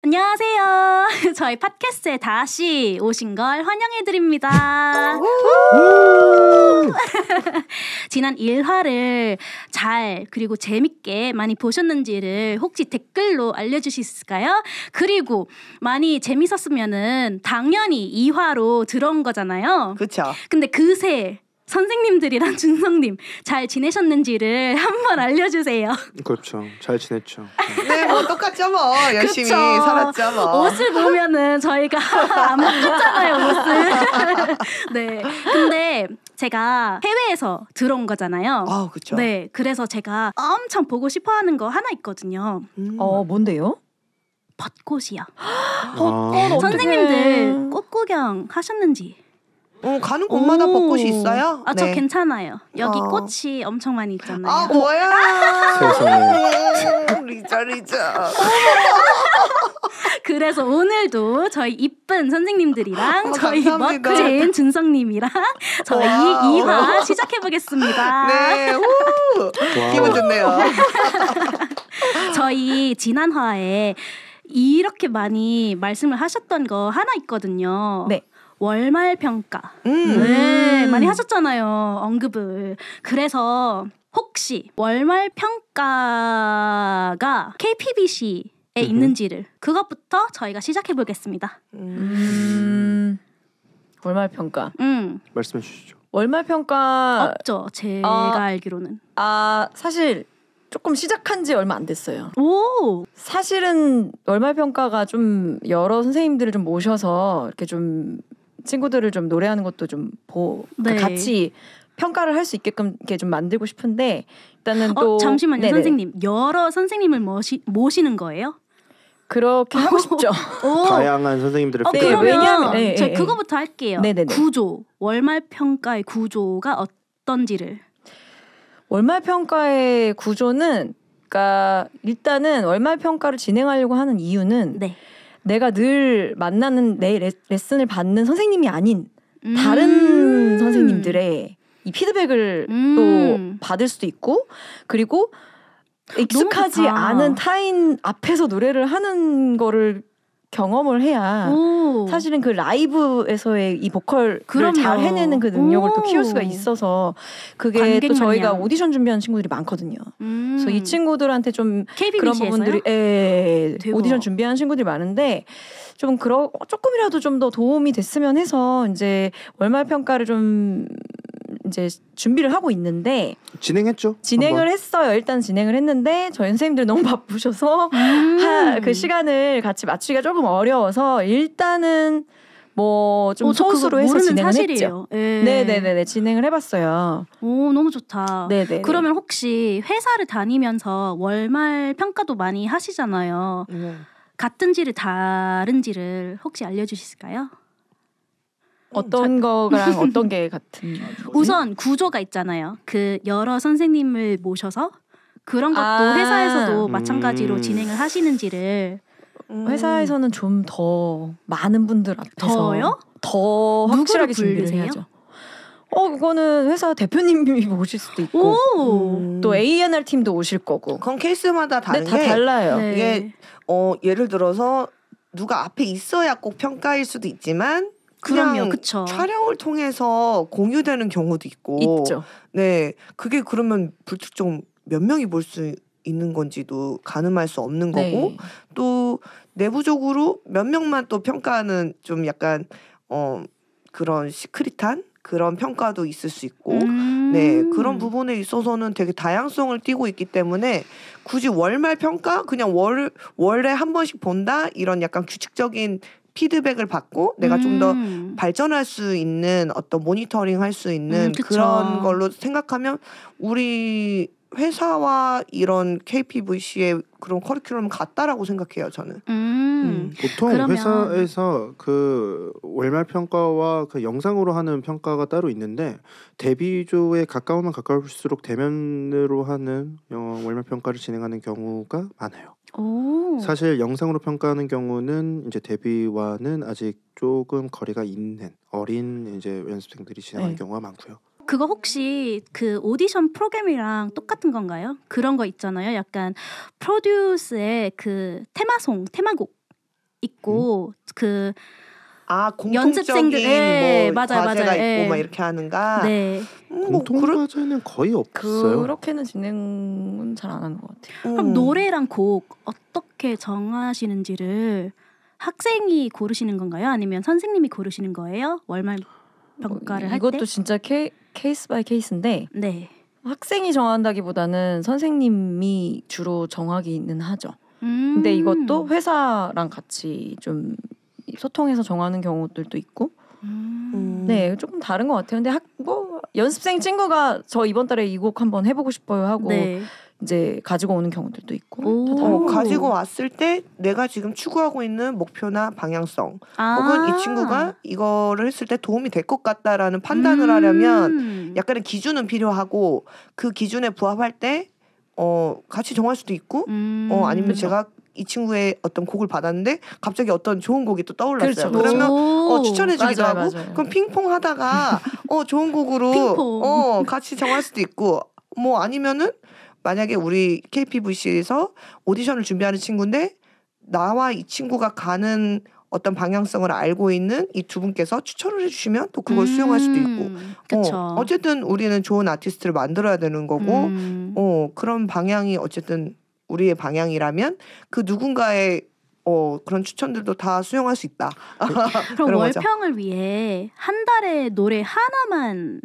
안녕하세요. 저희 팟캐스트에 다시 오신 걸 환영해드립니다. 지난 1화를 잘 그리고 재밌게 많이 보셨는지를 혹시 댓글로 알려주실 수 있을까요? 그리고 많이 재밌었으면 당연히 2화로 들어온 거잖아요. 그쵸. 근데 그새 선생님들이랑 준성님 잘 지내셨는지를 한번 알려주세요. 그렇죠. 잘 지냈죠. 네, 뭐 똑같죠 뭐. 열심히 그렇죠. 살았죠 뭐. 옷을 보면은 저희가 안 바꿨잖아요 옷을. 네. 근데 제가 해외에서 들어온 거잖아요. 아, 그렇죠. 네, 그래서 제가 엄청 보고 싶어하는 거 하나 있거든요. 음. 어, 뭔데요? 벚꽃이요. 벚꽃 아. 선생님들 꽃구경 하셨는지? 어, 가는 곳마다 오. 벚꽃이 있어요? 아, 저 네. 괜찮아요. 여기 어. 꽃이 엄청 많이 있잖아요. 아, 뭐야? 세상에. 리자, 리자. 그래서 오늘도 저희 이쁜 선생님들이랑 어, 저희 감크합니다 멋진 준성님이랑 저희 이 2화 시작해보겠습니다. 네, 우! 기분 좋네요. 저희 지난화에 이렇게 많이 말씀을 하셨던 거 하나 있거든요. 네. 월말 평가 음. 네, 음. 많이 하셨잖아요 언급을 그래서 혹시 월말 평가가 KPBC에 음흠. 있는지를 그것부터 저희가 시작해 보겠습니다. 음. 월말 평가. 음. 말씀해 주시죠. 월말 평가 없죠. 제가 어, 알기로는. 아 사실 조금 시작한 지 얼마 안 됐어요. 오! 사실은 월말 평가가 좀 여러 선생님들을 좀 모셔서 이렇게 좀 친구들을 좀 노래하는 것도 좀 보, 그 네. 같이 평가를 할 수 있게끔 이렇게 좀 만들고 싶은데 일단은 어, 또 어, 잠시만요 네네. 선생님 여러 선생님을 모시, 모시는 거예요? 그렇게 하고 아, 싶죠. 다양한 선생님들을 어, 그러면 왜냐면, 네, 저 네, 네, 그거부터 할게요. 네네네. 구조 월말 평가의 구조가 어떤지를 월말 평가의 구조는 그러니까 일단은 월말 평가를 진행하려고 하는 이유는 네. 내가 늘 만나는 내 레, 레슨을 받는 선생님이 아닌 음. 다른 선생님들의 이 피드백을 음. 또 받을 수도 있고 그리고 익숙하지 않은 타인 앞에서 노래를 하는 거를 경험을 해야 오. 사실은 그 라이브에서의 이 보컬을 그럼요. 잘 해내는 그 능력을 오. 또 키울 수가 있어서 그게 또 저희가 오디션 준비하는 친구들이 많거든요. 음. 그래서 이 친구들한테 좀 KBBC에서요? 그런 부분들이 에, 예, 예. 오디션 준비하는 친구들이 많은데 좀 그러 조금이라도 좀 더 도움이 됐으면 해서 이제 월말 평가를 좀 이제 준비를 하고 있는데 진행했죠. 진행을 한번. 했어요. 일단 진행을 했는데 저희 선생님들 너무 바쁘셔서 음. 하, 그 시간을 같이 맞추기가 조금 어려워서 일단은 뭐좀 어, 소수로 해서 진행을 사실이에요. 했죠. 예. 네네네네 진행을 해봤어요. 오 너무 좋다. 네네. 그러면 혹시 회사를 다니면서 월말 평가도 많이 하시잖아요. 음. 네. 같은 지를 다른 지를 혹시 알려주실까요? 어떤 거랑 어떤 게 같은? 우선 구조가 있잖아요. 그 여러 선생님을 모셔서 그런 것도 아~ 회사에서도 음. 마찬가지로 진행을 하시는지를 음. 회사에서는 좀 더 많은 분들 앞에서 더요? 더 확실하게 준비를 해야죠. 어 그거는 회사 대표님이 오실 수도 있고 음. 또 A&R 팀도 오실 거고 그건 케이스마다 다른 네, 다 달라요. 네. 이게 어 예를 들어서 누가 앞에 있어야 꼭 평가일 수도 있지만 그냥 그쵸. 촬영을 통해서 공유되는 경우도 있고 있죠. 네 그게 그러면 불특정 몇 명이 볼 수 있는 건지도 가늠할 수 없는 네. 거고 또 내부적으로 몇 명만 또 평가하는 좀 약간 어 그런 시크릿한 그런 평가도 있을 수 있고 음~ 네 그런 부분에 있어서는 되게 다양성을 띠고 있기 때문에 굳이 월말 평가 그냥 월 월에 한 번씩 본다 이런 약간 규칙적인 피드백을 받고 내가 음. 좀더 발전할 수 있는 어떤 모니터링 할 수 있는 음, 그런 걸로 생각하면 우리 회사와 이런 KPVC의 그런 커리큘럼 같다라고 생각해요 저는. 음. 음. 보통 그러면... 회사에서 그 월말 평가와 그 영상으로 하는 평가가 따로 있는데 대비조에 가까우면 가까울수록 대면으로 하는 월말 평가를 진행하는 경우가 많아요. 오. 사실 영상으로 평가하는 경우는 이제 데뷔와는 아직 조금 거리가 있는 어린 이제 연습생들이 진행하는 네. 경우가 많고요. 그거 혹시 그 오디션 프로그램이랑 똑같은 건가요? 그런 거 있잖아요. 약간 프로듀스의 그 테마송, 테마곡 있고 음? 그아 공통적인 네, 맞아요, 과제가 맞아요. 있고 예. 막 이렇게 하는가. 네. 음, 뭐 공통 그 과제는 거의 없어요. 그렇게는 진행은 잘 안 하는 것 같아요. 음. 그럼 노래랑 곡 어떻게 정하시는지를 학생이 고르시는 건가요? 아니면 선생님이 고르시는 거예요? 월말 평가를 어, 할 이것도 진짜 케, 케이스 바이 케이스인데. 네. 학생이 정한다기보다는 선생님이 주로 정하기는 하죠. 음. 근데 이것도 회사랑 같이 좀 소통해서 정하는 경우들도 있고 음. 네 조금 다른 것 같아요. 근데 학, 뭐 연습생 친구가 저 이번 달에 이 곡 한번 해보고 싶어요 하고 네. 이제 가지고 오는 경우들도 있고 다 어, 가지고 왔을 때 내가 지금 추구하고 있는 목표나 방향성 아~ 혹은 이 친구가 이거를 했을 때 도움이 될 것 같다라는 판단을 음~ 하려면 약간의 기준은 필요하고 그 기준에 부합할 때 어, 같이 정할 수도 있고 어, 음~ 어, 아니면 그쵸? 제가 이 친구의 어떤 곡을 받았는데 갑자기 어떤 좋은 곡이 또 떠올랐어요. 그렇죠. 그러면 어, 추천해주기도 하고 맞아요. 그럼 핑퐁 하다가 어 좋은 곡으로 어 같이 정할 수도 있고 뭐 아니면은 만약에 우리 KPVC에서 오디션을 준비하는 친구인데 나와 이 친구가 가는 어떤 방향성을 알고 있는 이 두 분께서 추천을 해주시면 또 그걸 음, 수용할 수도 있고 어, 어쨌든 우리는 좋은 아티스트를 만들어야 되는 거고 음. 어, 그런 방향이 어쨌든 우리의 방향이라면 그 누군가의 어, 그런 추천들도 다 수용할 수 있다. 네. 그럼 월평을 거죠. 위해 한 달에 노래 하나만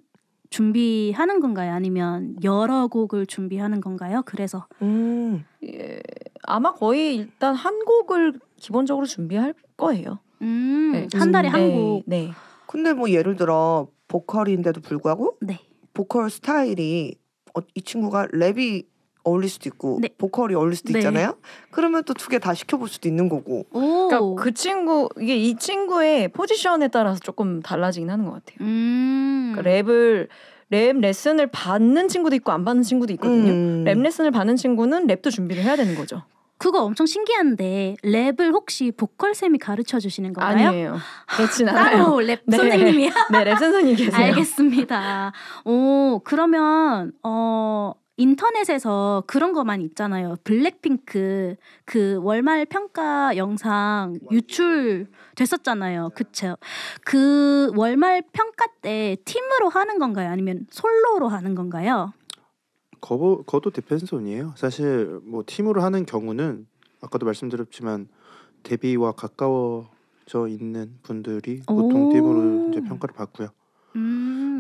준비하는 건가요? 아니면 여러 곡을 준비하는 건가요? 그래서 음. 예, 아마 거의 일단 한 곡을 기본적으로 준비할 거예요. 음, 네. 한 달에 음, 한 네, 곡. 네. 근데 뭐 예를 들어 보컬인데도 불구하고 네. 보컬 스타일이 어, 이 친구가 랩이 어울릴 수도 있고 네. 보컬이 어울릴 수도 네. 있잖아요. 그러면 또 두 개 다 시켜볼 수도 있는 거고. 오. 그러니까 그 친구 이게 이 친구의 포지션에 따라서 조금 달라지긴 하는 것 같아요. 음. 그러니까 랩을 랩 레슨을 받는 친구도 있고 안 받는 친구도 있거든요. 음. 랩 레슨을 받는 친구는 랩도 준비를 해야 되는 거죠. 그거 엄청 신기한데 랩을 혹시 보컬 쌤이 가르쳐 주시는 건가요? 아니에요. 그렇진 않아요. 따로 랩 네. 선생님이야. 네, 랩 선생님 계세요. 알겠습니다. 오, 그러면 어 인터넷에서 그런 거만 있잖아요. 블랙핑크 그 월말 평가 영상 그 유출 됐었잖아요. 그쵸? 그 월말 평가 때 팀으로 하는 건가요? 아니면 솔로로 하는 건가요? 거보, 거도 디펜스온이에요. 사실 뭐 팀으로 하는 경우는 아까도 말씀드렸지만 데뷔와 가까워져 있는 분들이 보통 팀으로 이제 평가를 받고요.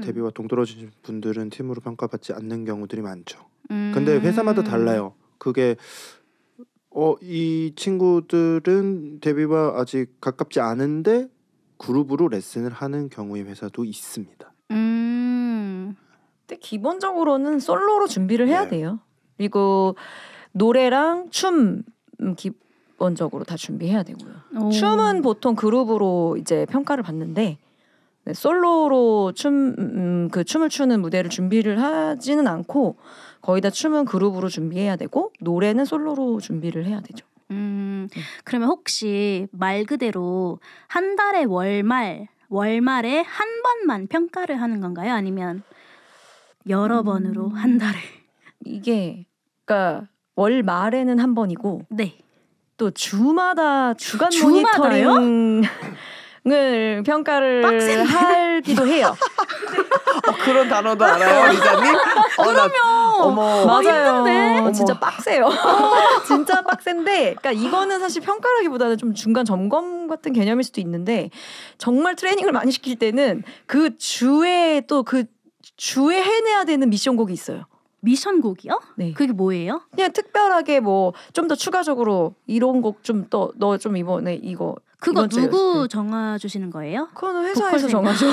음. 데뷔와 동떨어진 분들은 팀으로 평가받지 않는 경우들이 많죠. 음. 근데 회사마다 달라요. 그게 어 이 친구들은 데뷔와 아직 가깝지 않은데 그룹으로 레슨을 하는 경우의 회사도 있습니다. 음. 근데 기본적으로는 솔로로 준비를 해야 네. 돼요. 그리고 노래랑 춤 음, 기본적으로 다 준비해야 되고요. 오. 춤은 보통 그룹으로 이제 평가를 받는데 네, 솔로로 춤그 음, 춤을 추는 무대를 준비를 하지는 않고 거의 다 춤은 그룹으로 준비해야 되고 노래는 솔로로 준비를 해야 되죠. 음, 네. 그러면 혹시 말 그대로 한 달의 월말 월말에 한 번만 평가를 하는 건가요? 아니면 여러 음, 번으로 한 달에 이게 그러니까 월말에는 한 번이고 네. 또 주마다 주간 주 모니터링 을 평가를 빡센 하기도 해요. 어, 그런 단어도 알아요, 리자님? 어, 어 그럼요. 나, 어머, 어, 맞아요. 어머. 진짜 빡세요. 진짜 빡센데, 그러니까 이거는 사실 평가라기보다는 좀 중간 점검 같은 개념일 수도 있는데 정말 트레이닝을 많이 시킬 때는 그 주에 또 그 주에 해내야 되는 미션곡이 있어요. 미션곡이요? 네. 그게 뭐예요? 그냥 특별하게 뭐 좀 더 추가적으로 이런 곡 좀 또 너 좀 이번에 이거 그거 누구 정하 주시는 거예요? 그거 회사에서 정하죠.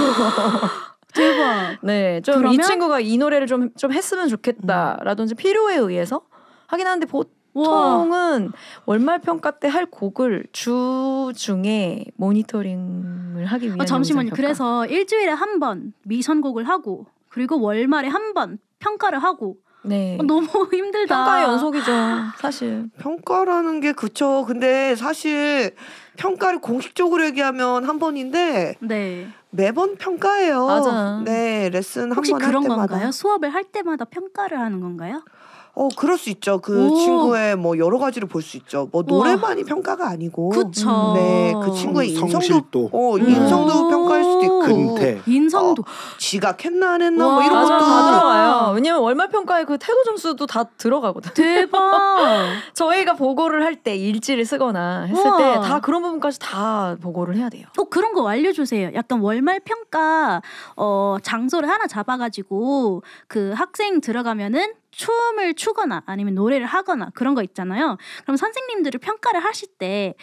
대박. 네, 좀 이 친구가 이 노래를 좀 좀 했으면 좋겠다라든지 필요에 의해서 하긴 하는데 보통은 월말 평가 때 할 곡을 주 중에 모니터링을 하기 위한. 아, 잠시만요. 그래서 일주일에 한 번 미선곡을 하고 그리고 월말에 한 번 평가를 하고 네. 어, 너무 힘들다. 평가의 연속이죠, 사실. 평가라는 게 그쵸. 근데 사실 평가를 공식적으로 얘기하면 한 번인데 네. 매번 평가예요. 맞아. 네, 레슨 한 번 할 때마다. 혹시 그런 건가요? 수업을 할 때마다 평가를 하는 건가요? 어 그럴 수 있죠. 그 오. 친구의 뭐 여러 가지를 볼 수 있죠. 뭐 노래만이 와. 평가가 아니고, 그쵸. 음, 네, 그 친구의 인성도, 성도어 음. 인성도 어, 음. 평가할 수도 있고, 근태, 인성도, 어, 지각했나 안 했나 뭐 와. 뭐 이런 맞아, 것도 다 들어가요. 아. 왜냐면 월말 평가에 그 태도 점수도 다 들어가거든. 대박. 저희가 보고를 할 때 일지를 쓰거나 했을 때 다 그런 부분까지 다 보고를 해야 돼요. 또 어, 그런 거 알려주세요. 약간 월말 평가 어 장소를 하나 잡아가지고 그 학생 들어가면은 춤을 추거나 아니면 노래를 하거나 그런 거 있잖아요. 그럼 선생님들을 평가를 하실 때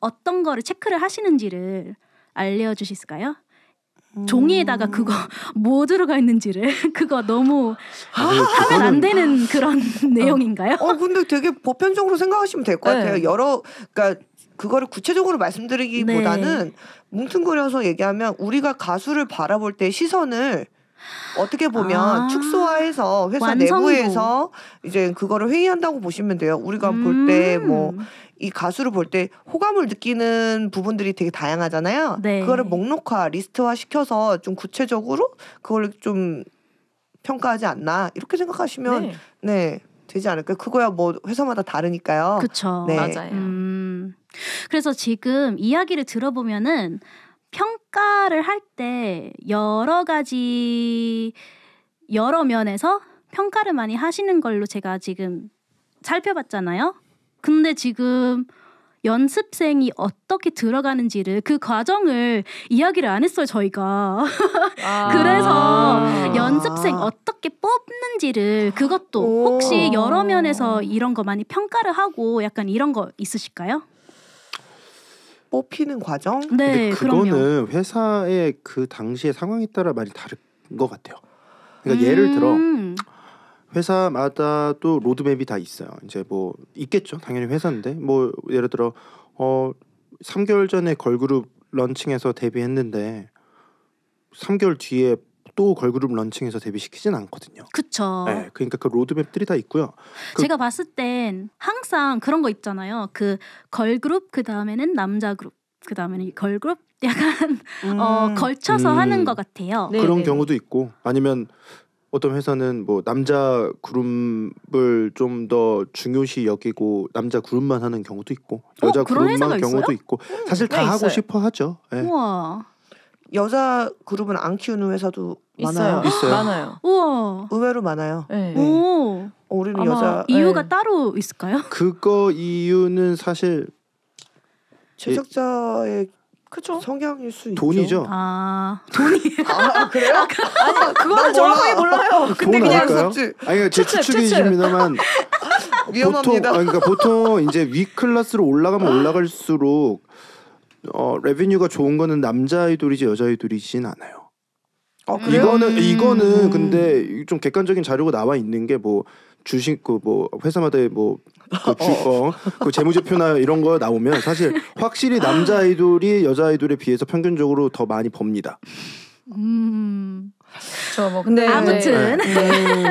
어떤 거를 체크를 하시는지를 알려주실까요? 음... 종이에다가 그거 뭐 들어가 있는지를 그거 너무 아, 하면 안 되는 그런 어. 내용인가요? 어 근데 되게 보편적으로 생각하시면 될것 네. 같아요. 네. 여러 그러니까 그거를 구체적으로 말씀드리기보다는 네. 뭉뚱거려서 얘기하면 우리가 가수를 바라볼 때 시선을 어떻게 보면 아~ 축소화해서 회사 완성도. 내부에서 이제 그거를 회의한다고 보시면 돼요. 우리가 음~ 볼때 뭐 이 가수를 볼 때 호감을 느끼는 부분들이 되게 다양하잖아요. 네. 그거를 목록화, 리스트화 시켜서 좀 구체적으로 그걸 좀 평가하지 않나 이렇게 생각하시면 네, 네 되지 않을까요? 그거야 뭐 회사마다 다르니까요. 그렇죠. 네. 맞아요. 음, 그래서 지금 이야기를 들어보면은 평가를 할 때 여러 가지 여러 면에서 평가를 많이 하시는 걸로 제가 지금 살펴봤잖아요. 근데 지금 연습생이 어떻게 들어가는지를 그 과정을 이야기를 안 했어요 저희가 아~ 그래서 연습생 아. 어떻게 뽑는지를 그것도 혹시 여러 면에서 이런 거 많이 평가를 하고 약간 이런 거 있으실까요? 뽑히는 과정. 네, 근데 그거는 그럼요. 회사의 그 당시의 상황에 따라 많이 다른 것 같아요. 그러니까 음. 예를 들어 음. 회사마다 또 로드맵이 다 있어요. 이제 뭐 있겠죠. 당연히 회사인데 뭐 예를 들어 어 3개월 전에 걸그룹 런칭해서 데뷔했는데 3개월 뒤에 또 걸그룹 런칭해서 데뷔시키진 않거든요. 그쵸. 네, 그러니까 그 로드맵들이 다 있고요. 그 제가 봤을 땐 항상 그런 거 있잖아요. 그 걸그룹 그 다음에는 남자 그룹 그 다음에는 걸그룹 약간 어, 음. 어 걸쳐서 음. 하는 것 같아요. 네, 그런 네, 네. 경우도 있고 아니면 어떤 회사는 뭐 남자 그룹을 좀 더 중요시 여기고 남자 그룹만 하는 경우도 있고 어, 여자 그룹만 경우도 있고 음, 사실 다 하고 있어요? 싶어 하죠. 네. 우와. 여자 그룹은 안 키우는 회사도 많아요. 있어요. 있어요. 많아요. 우와. 의외로 많아요. 네. 네. 오. 우리는 여자 네. 이유가 네. 따로 있을까요? 그거 이유는 사실 제작자의 그죠 성향일 수 돈이죠. 있죠. 아 돈이 아, 아, 그래요? 아, 아니 그거는 정확하게 몰라요. 근데 그냥 아닐요제 그러니까 추측이지만 위험합니다. 보통, 그러니까 보통 이제 위 클래스로 올라가면 올라갈수록 어, 레비뉴가 좋은 거는 남자 아이돌이지 여자 아이돌이진 않아요. 아, 음. 이거는 이거는 음. 근데 좀 객관적인 자료가 나와 있는 게 뭐 주식 그뭐 회사마다 의 뭐그 어. 어. 그 재무제표나 이런 거 나오면 사실 확실히 남자 아이돌이 여자 아이돌에 비해서 평균적으로 더 많이 법니다. 음. 저뭐 근데 아무튼 네. 네.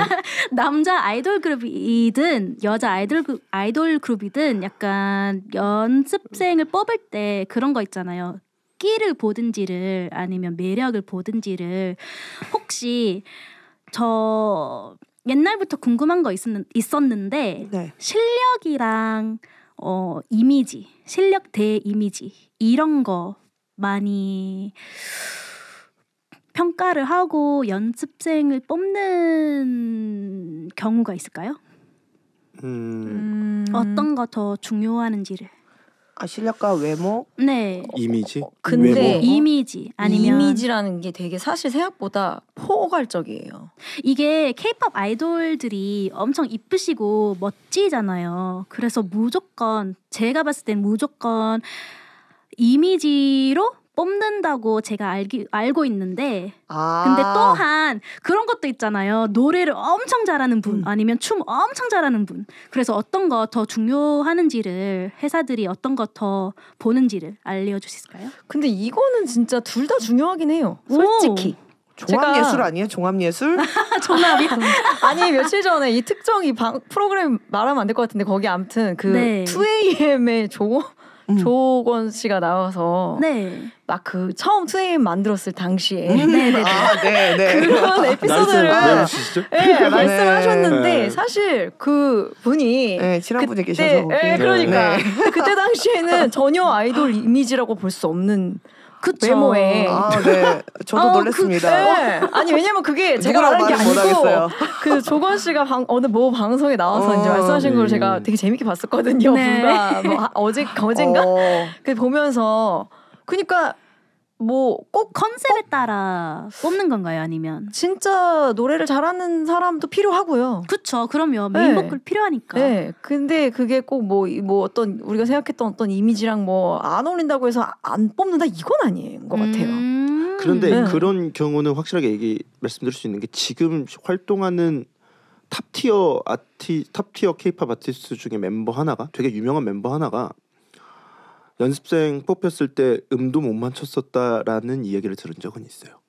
남자 아이돌 그룹이든 여자 아이돌 그, 아이돌 그룹이든 약간 연습생을 뽑을 때 그런 거 있잖아요. 끼를 보든지를 아니면 매력을 보든지를 혹시 저 옛날부터 궁금한 거 있었는, 있었는데 네. 실력이랑 어 이미지 실력 대 이미지 이런 거 많이 평가를 하고 연습생을 뽑는 경우가 있을까요? 음... 어떤 거더 중요하는지를. 아 실력과 외모? 네. 이미지? 어, 근데 외모? 어, 이미지 아니면 이미지라는 게 되게 사실 생각보다 포괄적이에요. 이게 케이팝 아이돌들이 엄청 이쁘시고 멋지잖아요. 그래서 무조건 제가 봤을 땐 무조건 이미지로 뽑는다고 제가 알기, 알고 있는데 아~ 근데 또한 그런 것도 있잖아요. 노래를 엄청 잘하는 분 음. 아니면 춤 엄청 잘하는 분. 그래서 어떤 거 더 중요하는지를 회사들이 어떤 거 더 보는지를 알려주실까요? 근데 이거는 진짜 둘 다 중요하긴 해요. 솔직히. 종합예술 아니에요? 종합예술? 종합이 아니 며칠 전에 이 특정이 방, 프로그램 말하면 안 될 것 같은데 거기 아무튼 그 네. 2AM의 조 음. 조건 씨가 나와서 네. 막그 처음 트웨인 만들었을 당시에 음. 네, 네, 네, 아, 네, 네. 그런 에피소드를 네, 말씀하셨는데 네. 사실 그 분이 네, 친한 분이 계셔서 네, 그러니까 그때 당시에는 전혀 아이돌 이미지라고 볼 수 없는 그쵸. 외모에. 아, 네. 네. 저도 아, 놀랐습니다. 그, 네. 아니 왜냐면 그게 제가 말한 게 아니고 하겠어요. 그 조건 씨가 방, 어느 모 방송에 나와서 어, 이제 말씀하신 음. 걸 네. 제가 되게 재밌게 봤었거든요. 네. 불과 뭐, 어제 어젠가 어. 그 보면서 그니까 뭐꼭 컨셉에 따라 뽑는 건가요? 아니면 진짜 노래를 잘하는 사람도 필요하고요. 그렇죠 그럼요. 네. 메인 네. 보컬 필요하니까. 네. 근데 그게 꼭뭐뭐 뭐 어떤 우리가 생각했던 어떤 이미지랑 뭐 안 어울린다고 해서 안 뽑는다 이건 아닌 것 같아요. 음~ 그런데 네. 그런 경우는 확실하게 얘기 말씀드릴 수 있는 게 지금 활동하는 탑티어 아티 탑티어 케이팝 아티스트 중에 멤버 하나가 되게 유명한 멤버 하나가 연습생 뽑혔을 때 음도 못 맞췄었다라는 이야기를 들은 적은 있어요.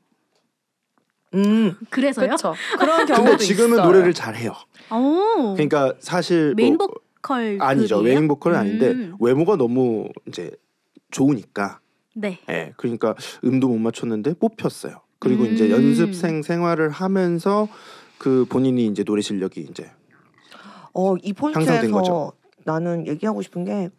음, 그래서요? 그쵸. 그런 경우도 근데 지금은 있어요. 노래를 잘해요. 그러니까 사실 뭐 메인 보컬 아니죠. 메인 보컬은 아닌데 음. 외모가 너무 이제 좋으니까. 네. 예. 네, 그러니까 음도 못 맞췄는데 뽑혔어요. 그리고 음. 이제 연습생 생활을 하면서 그 본인이 이제 노래 실력이 이제 어, 이 포인트에서 나는 얘기하고 싶은 게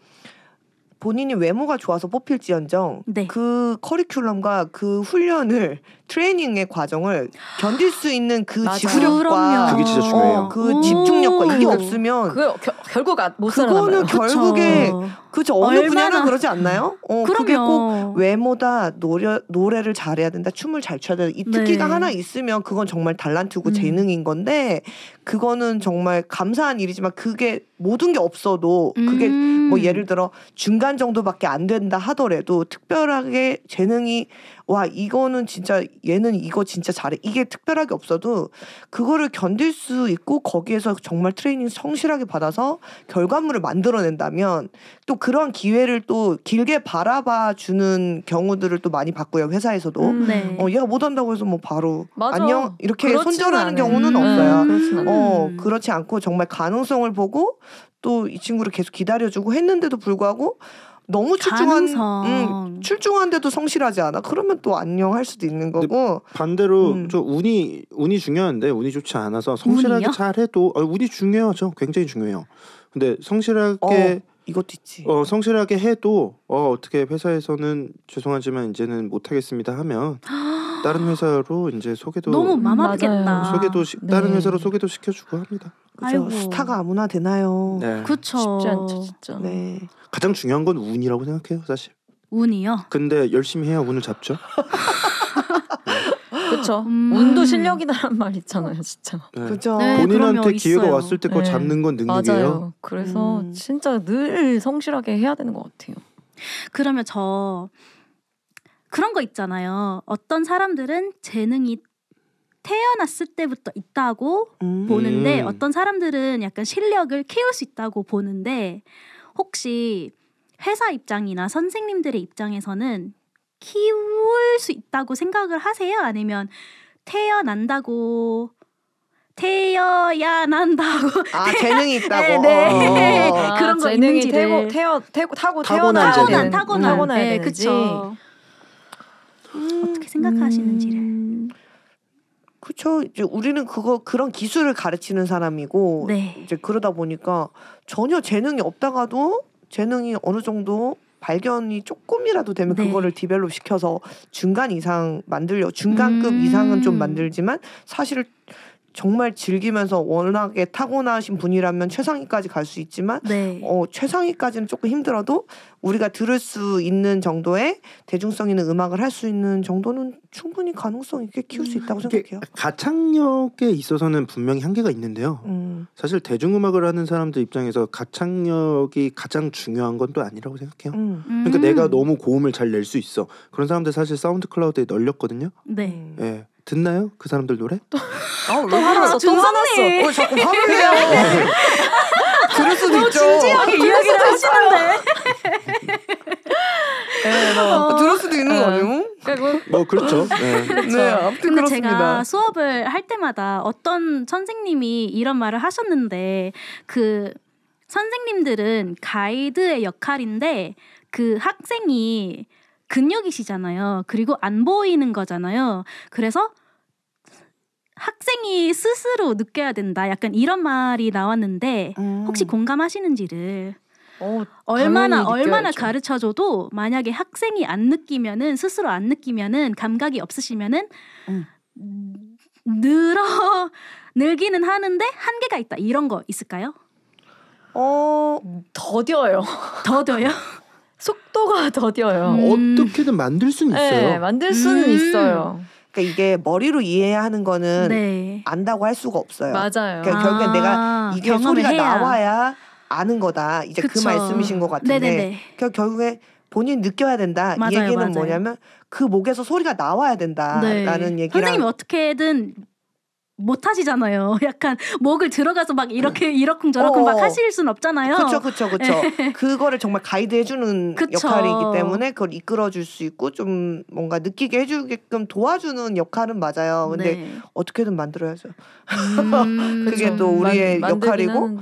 본인이 외모가 좋아서 뽑힐지언정 네. 그 커리큘럼과 그 훈련을 트레이닝의 과정을 견딜 수 있는 그 지구력과 그게 진짜 중요해요. 어, 그 집중력과 이게 음. 없으면 그 결국 못살아 그거는 결국에 그쵸. 그렇죠. 어느 얼마나... 분야는 그러지 않나요? 어, 그럼요. 그게 꼭 외모다 노래, 노래를 잘해야 된다, 춤을 잘 춰야 된다. 이 네. 특기가 네. 하나 있으면 그건 정말 달란트고 음. 재능인 건데 그거는 정말 감사한 일이지만 그게 모든 게 없어도 그게 뭐 음. 뭐 예를 들어 중간 정도밖에 안 된다 하더라도 특별하게 재능이 와 이거는 진짜 얘는 이거 진짜 잘해 이게 특별하게 없어도 그거를 견딜 수 있고 거기에서 정말 트레이닝 성실하게 받아서 결과물을 만들어낸다면 또 그런 기회를 또 길게 바라봐 주는 경우들을 또 많이 봤고요 회사에서도 음, 네. 어 얘가 못한다고 해서 뭐 바로 맞아. 안녕 이렇게 손절하는 경우는 음, 없어요 어, 음, 어 그렇지 않고 정말 가능성을 보고 또 이 친구를 계속 기다려주고 했는데도 불구하고 너무 출중한 음, 출중한데도 성실하지 않아. 그러면 또 안녕 할 수도 있는 거고. 반대로 음. 좀 운이 운이 중요한데 운이 좋지 않아서 성실하게 운이요? 잘해도 어, 운이 중요하죠. 굉장히 중요해요. 근데 성실하게 어. 이것도 있지. 어 성실하게 해도 어 어떻게 회사에서는 죄송하지만 이제는 못 하겠습니다 하면 다른 회사로 이제 소개도 너무 음, 마마겠다. 소개도 시, 네. 다른 회사로 소개도 시켜주고 합니다. 그죠? 스타가 아무나 되나요? 네. 그쵸. 쉽지 않죠, 진짜. 네. 가장 중요한 건 운이라고 생각해요, 사실. 운이요? 근데 열심히 해야 운을 잡죠. 그렇죠. 음. 운도 실력이다란 말 있잖아요, 진짜. 네. 그죠. 네, 본인한테 기회가 있어요. 왔을 때 그걸 네. 잡는 건 능력이에요. 맞아요. 그래서 음. 진짜 늘 성실하게 해야 되는 것 같아요. 그러면 저 그런 거 있잖아요. 어떤 사람들은 재능이 태어났을 때부터 있다고 음. 보는데 음. 어떤 사람들은 약간 실력을 키울 수 있다고 보는데 혹시 회사 입장이나 선생님들의 입장에서는 키울 수 있다고 생각을 하세요? 아니면 태어난다고 태어야 난다고 아 재능이 있다고 네, 네. 어. 아, 그런 거 재능이 있는지를 태고 태어 태고 타고 타고나야 되는 타고난 타고난 네, 그렇죠. 음, 어떻게 생각하시는지를. 그렇죠. 이제 우리는 그거 그런 기술을 가르치는 사람이고 네. 이제 그러다 보니까 전혀 재능이 없다가도 재능이 어느 정도 발견이 조금이라도 되면 네. 그거를 디벨롭 시켜서 중간 이상 만들려 중간급 음. 이상은 좀 만들지만 사실 정말 즐기면서 워낙에 타고나신 분이라면 최상위까지 갈 수 있지만 네. 어, 최상위까지는 조금 힘들어도 우리가 들을 수 있는 정도의 대중성 있는 음악을 할 수 있는 정도는 충분히 가능성 있게 키울 수 음. 있다고 생각해요. 가창력에 있어서는 분명히 한계가 있는데요. 음. 사실 대중음악을 하는 사람들 입장에서 가창력이 가장 중요한 건 또 아니라고 생각해요. 음. 그러니까 음. 내가 너무 고음을 잘 낼 수 있어. 그런 사람들 사실 사운드 클라우드에 널렸거든요. 네. 음. 예. 듣나요? 그 사람들 노래? 아왜 화났어? 또 화났어. 아, 왜 어, 자꾸 화를 내요? 그럴 수도 있죠. 진지하게 이야기를 하시는데. 네, 뭐 어, 뭐 들을 수도 있는 어. 거 아니에요? 그뭐 그렇죠. 네. 그렇죠. 네, 아무튼 근데 그렇습니다. 제가 수업을 할 때마다 어떤 선생님이 이런 말을 하셨는데 그 선생님들은 가이드의 역할인데 그 학생이 근육이시잖아요. 그리고 안 보이는 거잖아요. 그래서 학생이 스스로 느껴야 된다. 약간 이런 말이 나왔는데 음. 혹시 공감하시는지를 어, 얼마나 얼마나 가르쳐줘도 만약에 학생이 안 느끼면은 스스로 안 느끼면은 감각이 없으시면은 음. 늘어 늘기는 하는데 한계가 있다 이런 거 있을까요? 어 더뎌요. 더뎌요? 속도가 더뎌요. 음. 어떻게든 만들 수는 네, 있어요. 네, 만들 수는 음. 있어요. 그러니까 이게 머리로 이해하는 거는 네. 안다고 할 수가 없어요. 맞아요. 그러니까 아, 결국엔 내가 이게 소리가 해야. 나와야 아는 거다. 이제 그 그쵸. 그 말씀이신 것 같은데 그러니까 결국에 본인 느껴야 된다. 맞아요, 이 얘기는 맞아요. 뭐냐면 그 목에서 소리가 나와야 된다라는 네. 얘기랑 선생님 어떻게든 못 하시잖아요. 약간 목을 들어가서 막 이렇게 음. 이러쿵저러쿵 막 하실 순 없잖아요. 그렇죠, 그렇죠, 그렇죠. 그거를 정말 가이드 해주는 그쵸. 역할이기 때문에 그걸 이끌어줄 수 있고 좀 뭔가 느끼게 해주게끔 도와주는 역할은 맞아요. 근데 네. 어떻게든 만들어야죠. 음, 그게 또 우리의 만, 역할이고.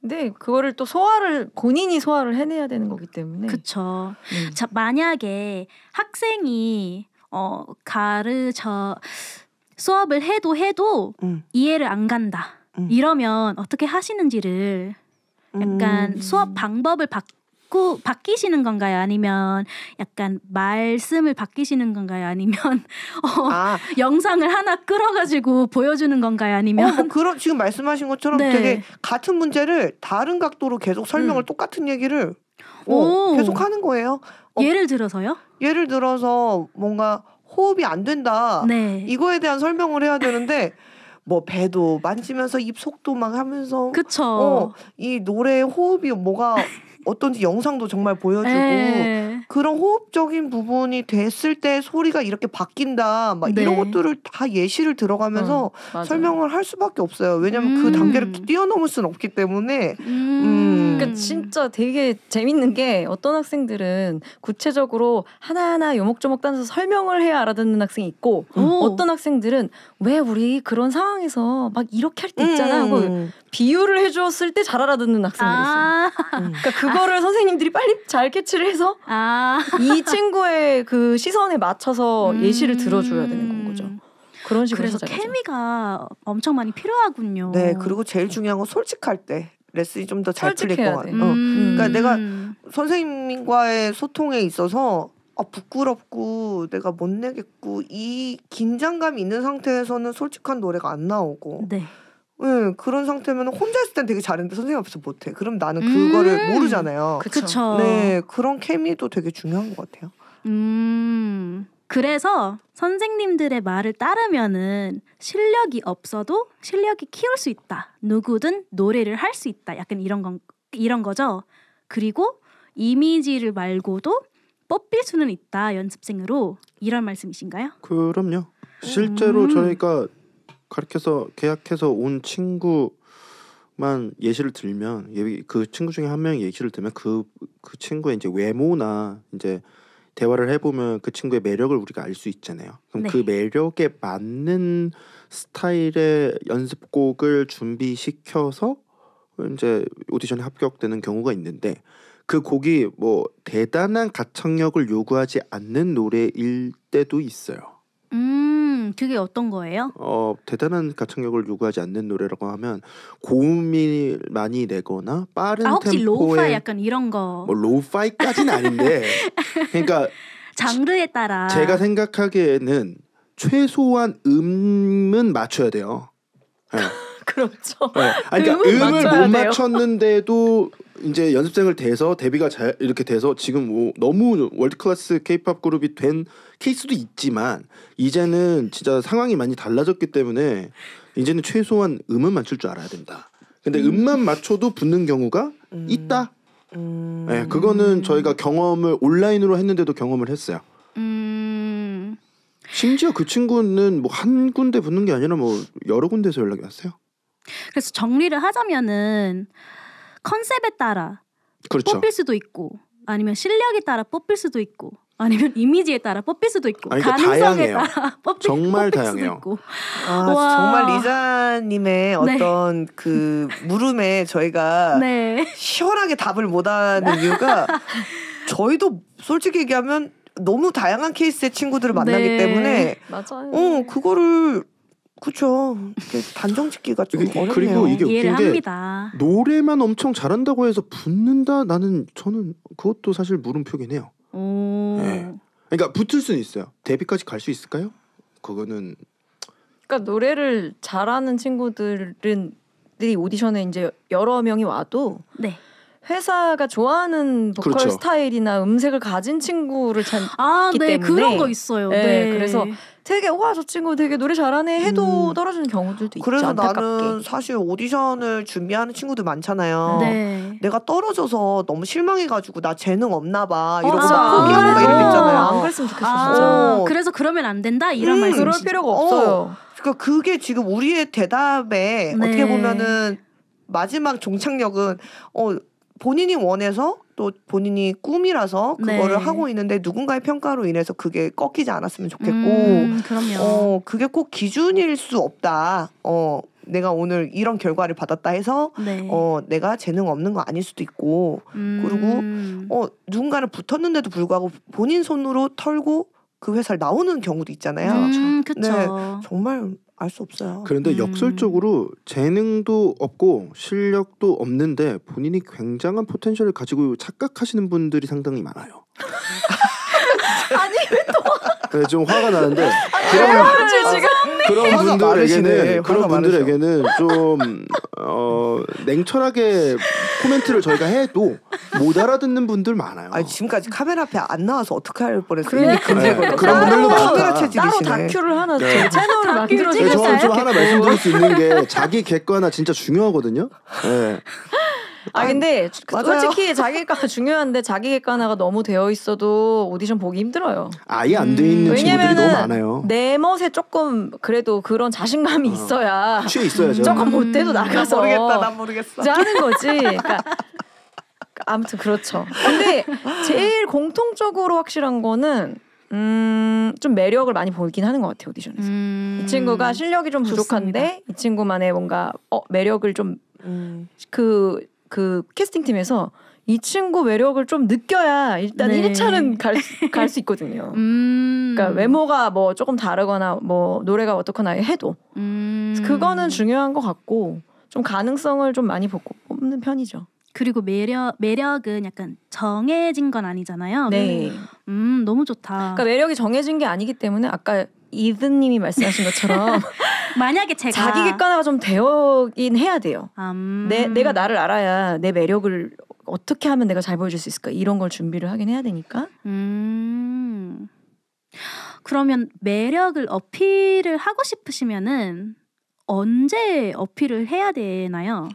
네, 그거를 또 소화를 본인이 소화를 해내야 되는 거기 때문에 그렇죠. 음. 자 만약에 학생이 어 가르쳐 수업을 해도 해도 음. 이해를 안 간다. 음. 이러면 어떻게 하시는지를 약간 음. 수업 방법을 바꾸 바뀌시는 건가요? 아니면 약간 말씀을 바뀌시는 건가요? 아니면 어, 아. 영상을 하나 끌어가지고 보여주는 건가요? 아니면 어, 그런 지금 말씀하신 것처럼 네. 되게 같은 문제를 다른 각도로 계속 설명을 음. 똑같은 얘기를 어, 계속 하는 거예요. 어. 예를 들어서요? 예를 들어서 뭔가 호흡이 안 된다. 네. 이거에 대한 설명을 해야 되는데 뭐 배도 만지면서 입 속도 막 하면서 그쵸. 어, 이 노래의 호흡이 뭐가 어떤지 영상도 정말 보여주고 에이. 네. 그런 호흡적인 부분이 됐을 때 소리가 이렇게 바뀐다 막 네. 이런 것들을 다 예시를 들어가면서 어, 설명을 할 수밖에 없어요. 왜냐면 음. 그 단계를 음. 뛰어넘을 수는 없기 때문에. 음. 음. 그러니까 진짜 되게 재밌는 게 어떤 학생들은 구체적으로 하나하나 요목조목 따서 설명을 해야 알아듣는 학생이 있고 어떤 학생들은 왜 우리 그런 상황에서 막 이렇게 할 때 있잖아 음. 하고 비유를 해줬을때 잘 알아듣는 학생들이 있어요. 아~ 음. 그러니까 그거 그거를 선생님들이 빨리 잘 캐치를 해서 아. 이 친구의 그 시선에 맞춰서 음. 예시를 들어줘야 되는 건 거죠. 그런 식으로 그래서 케미가 엄청 많이 필요하군요. 네, 그리고 제일 중요한 건 솔직할 때 레슨이 좀 더 잘 풀릴 것 같아요. 음. 어. 그러니까 음. 내가 선생님과의 소통에 있어서 아, 부끄럽고 내가 못 내겠고 이긴장감 있는 상태에서는 솔직한 노래가 안 나오고 네. 응, 예, 그런 상태면 혼자 있을 땐 되게 잘했는데 선생님 앞에서 못해. 그럼 나는 음, 그거를 음~ 모르잖아요. 그렇죠. 네, 그런 케미도 되게 중요한 것 같아요. 음. 그래서 선생님들의 말을 따르면은 실력이 없어도 실력이 키울 수 있다. 누구든 노래를 할 수 있다. 약간 이런 건 이런 거죠. 그리고 이미지를 말고도 뽑힐 수는 있다. 연습생으로 이런 말씀이신가요? 그럼요. 음. 실제로 음. 저희가 가르켜서 계약해서 온 친구만 예시를 들면 그 친구 중에 한 명이 예시를 들면 그그 그 친구의 이제 외모나 이제 대화를 해보면 그 친구의 매력을 우리가 알 수 있잖아요. 그럼 그 네. 그 매력에 맞는 스타일의 연습곡을 준비시켜서 이제 오디션에 합격되는 경우가 있는데 그 곡이 뭐 대단한 가창력을 요구하지 않는 노래일 때도 있어요. 그게 어떤 거예요? 어 대단한 가창력을 요구하지 않는 노래라고 하면 고음이 많이 내거나 빠른 아, 혹시 로우파이 약간 이런 거? 뭐 로우파이까지는 아닌데 그러니까 장르에 따라 제가 생각하기에는 최소한 음은 맞춰야 돼요. 네. 그렇죠. 네. 아니, 그러니까 음을 못 돼요. 맞췄는데도 이제 연습생을 돼서 데뷔가 잘 이렇게 돼서 지금 뭐 너무 월드 클래스 케이팝 그룹이 된 케이스도 있지만 이제는 진짜 상황이 많이 달라졌기 때문에 이제는 최소한 음은 맞출 줄 알아야 된다. 근데 음. 만 맞춰도 붙는 경우가 음. 있다. 음. 네, 그거는 저희가 경험을 온라인으로 했는데도 경험을 했어요. 음. 심지어 그 친구는 뭐 한 군데 붙는 게 아니라 뭐 여러 군데서 연락이 왔어요. 그래서 정리를 하자면은 컨셉에 따라 그렇죠. 뽑힐 수도 있고 아니면 실력에 따라 뽑힐 수도 있고 아니면 이미지에 따라 뽑힐 수도 있고 아니, 그러니까 가능성에 다양해요. 따라 뽑힐, 정말 뽑힐 다양해요. 수도 있고 아, 정말 리자님의 네. 어떤 네. 그 물음에 저희가 네. 시원하게 답을 못하는 이유가 저희도 솔직히 얘기하면 너무 다양한 케이스의 친구들을 만나기 네. 때문에 맞아요. 어 그거를 그렇죠. 단정 짓기가 좀 어렵네요. 그리고 이게 를 웃긴 게 합니다. 노래만 엄청 잘한다고 해서 붙는다 나는 저는 그것도 사실 물음표긴 해요. 오. 네. 그러니까 붙을 수는 있어요. 데뷔까지 갈 수 있을까요? 그거는 그러니까 노래를 잘하는 친구들은 들이 오디션에 이제 여러 명이 와도 네. 회사가 좋아하는 보컬 그렇죠. 스타일이나 음색을 가진 친구를 찾기 아, 네, 때문에 그런 거 있어요. 네. 네. 그래서 되게 와 저 친구 되게 노래 잘하네 해도 음. 떨어지는 경우들도 그래서 있죠. 그래서 나는 사실 오디션을 준비하는 친구들 많잖아요. 네. 내가 떨어져서 너무 실망해가지고 나 재능 없나봐 이러고 아, 아, 어, 막 포기하고 막 이런 잖아요안 그랬으면 좋겠어. 아, 그래서 그러면 안 된다 이런 음, 말씀. 그럴 필요가 없어요. 어. 그러니까 그게 지금 우리의 대답에 네. 어떻게 보면은 마지막 종착역은 어 본인이 원해서 또 본인이 꿈이라서 그거를 네. 하고 있는데 누군가의 평가로 인해서 그게 꺾이지 않았으면 좋겠고 음, 그럼요. 어 그게 꼭 기준일 수 없다. 어 내가 오늘 이런 결과를 받았다 해서 네. 어 내가 재능 없는 거 아닐 수도 있고 음. 그리고 어 누군가를 붙었는데도 불구하고 본인 손으로 털고 그 회사를 나오는 경우도 있잖아요. 음, 그렇죠. 네, 정말 알 수 없어요. 그런데 음. 역설적으로 재능도 없고 실력도 없는데 본인이 굉장한 포텐셜을 가지고 착각하시는 분들이 상당히 많아요. 아니 왜 또? 네, 좀 화가 나는데. 그런, 아, 지금 그런 분들에게는 그런 분들에게는 좀 어, 냉철하게 코멘트를 저희가 해도 못 알아듣는 분들 많아요. 아니, 지금까지 카메라 앞에 안 나와서 어떻게 할 뻔했어요. 그래? 네. 그런 분들도 뭐 많다. 카메라 따로 다큐를 하나 네. 채널을 만들어 주셨어요. 저는 좀 하나 말씀드릴 수 있는 게 자기 객관화 진짜 중요하거든요. 네. 아 근데 아 솔직히 자기가 중요한데 자기 객관화가 너무 되어 있어도 오디션 보기 힘들어요. 아예 안돼 있는 음. 친구들이 너무 많아요. 내 멋에 조금 그래도 그런 자신감이 어. 있어야 취해 있어야죠. 조금 못해도 음. 나가서 나 모르겠다, 나 모르겠어. 하는 거지. 그러니까 아무튼 그렇죠. 근데 제일 공통적으로 확실한 거는 음, 좀 매력을 많이 보이긴 하는 것 같아요 오디션에서. 음... 이 친구가 실력이 좀 부족한데 좋습니다. 이 친구만의 뭔가 어 매력을 좀그 음... 그그 캐스팅 팀에서 이 친구 매력을 좀 느껴야 일단 네. 1차는 갈 수 있거든요. 음. 그러니까 외모가 뭐 조금 다르거나 뭐 노래가 어떻거나 해도 음. 그거는 중요한 것 같고 좀 가능성을 좀 많이 보고 뽑는 편이죠. 그리고 매력 매력은 약간 정해진 건 아니잖아요. 네. 음 너무 좋다. 그러니까 매력이 정해진 게 아니기 때문에 아까 이든님이 말씀하신 것처럼 만약에 제가 자기 객관화가 좀 되어긴 해야 돼요. 음. 내 내가 나를 알아야 내 매력을 어떻게 하면 내가 잘 보여줄 수 있을까 이런 걸 준비를 하긴 해야 되니까. 음. 그러면 매력을 어필을 하고 싶으시면은 언제 어필을 해야 되나요?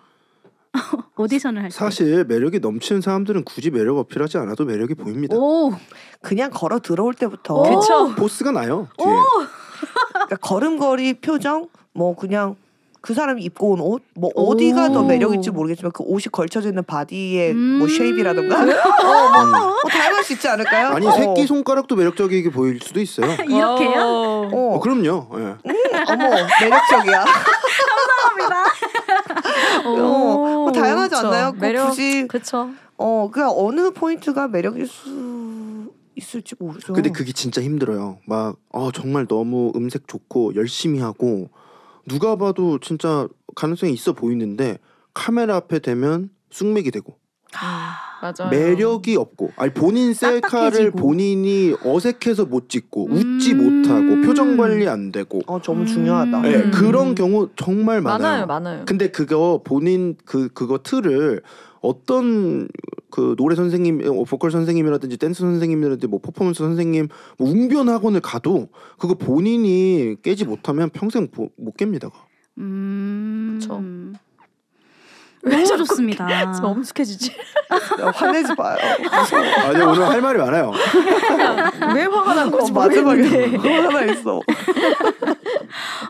오디션을 할 때. 사실 매력이 넘치는 사람들은 굳이 매력 어필하지 않아도 매력이 보입니다. 오, 그냥 걸어 들어올 때부터 그 보스가 나요. 뒤에. 그러니까 걸음걸이, 표정, 뭐 그냥 그 사람이 입고 온 옷 뭐 어디가 더 매력일지 모르겠지만 그 옷이 걸쳐져 있는 바디의 뭐 음~ 뭐 쉐입이라든가 어, 뭐, 뭐 다양할 음. 수 있지 않을까요? 아니 어. 새끼 손가락도 매력적이게 보일 수도 있어요. 이렇게요? 어. 어. 어, 그럼요. 예. 음, 어머 매력적이야. 감사합니다. 어, 뭐 다양하지 그쵸. 않나요? 그 매력, 굳이 그쵸. 어, 그 어느 포인트가 매력일 수 있을지 모르죠. 근데 그게 진짜 힘들어요. 막 어, 정말 너무 음색 좋고 열심히 하고 누가 봐도 진짜 가능성이 있어 보이는데 카메라 앞에 대면 숙맥이 되고 아, 맞아요. 매력이 없고 아니 본인 셀카를 딱딱해지고. 본인이 어색해서 못 찍고 음. 웃지 못하고 표정 관리 안 되고 어 너무 중요하다. 네, 음. 그런 경우 정말 많아요. 많아요, 많아요. 근데 그거 본인 그 그거 틀을 어떤 그 노래 선생님, 어, 보컬 선생님이라든지 댄스 선생님이라든지 뭐 퍼포먼스 선생님, 뭐 웅변 학원을 가도 그거 본인이 깨지 못하면 평생 보, 못 깹니다. 음, 그 너무 좋습니다. 지금 엄숙해지지? 야, 아, 화내지 마요. 무서워. 아니 오늘 할 말이 많아요. 왜 화가 난 건지 어, 모르겠는 화나 있어. 어,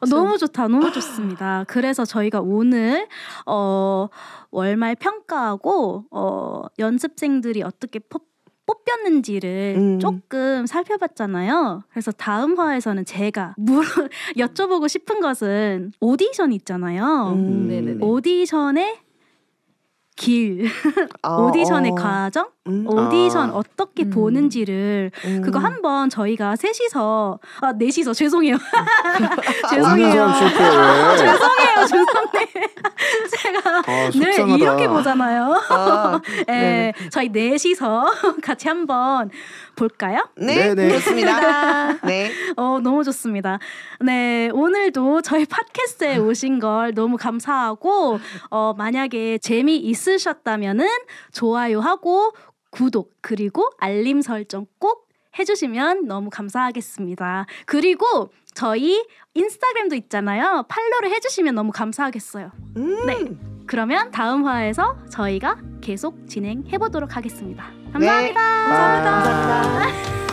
너무 좋다. 너무 좋습니다. 그래서 저희가 오늘 어. 월말 평가하고 어, 연습생들이 어떻게 퍼, 뽑혔는지를 음. 조금 살펴봤잖아요. 그래서 다음 화에서는 제가 물어, 여쭤보고 싶은 것은 오디션 있잖아요. 음. 오디션에 길 아, 오디션의 어. 과정 음? 오디션 아. 어떻게 음. 보는지를 음. 그거 한번 저희가 셋이서 아 넷이서 죄송해요 죄송해요 죄송해요 죄송해 요 제가 아, 늘 이렇게 보잖아요 아, 네 저희 넷이서 같이 한번 볼까요? 네, 네, 네. 좋습니다. 네. 어, 너무 좋습니다. 네, 오늘도 저희 팟캐스트에 오신 걸 너무 감사하고 어, 만약에 재미 있으셨다면은 좋아요하고 구독 그리고 알림 설정 꼭 해주시면 너무 감사하겠습니다. 그리고 저희 인스타그램도 있잖아요. 팔로를 해주시면 너무 감사하겠어요. 음~ 네. 그러면 다음 화에서 저희가 계속 진행해보도록 하겠습니다. 감사합니다. 네. 감사합니다. 감사합니다.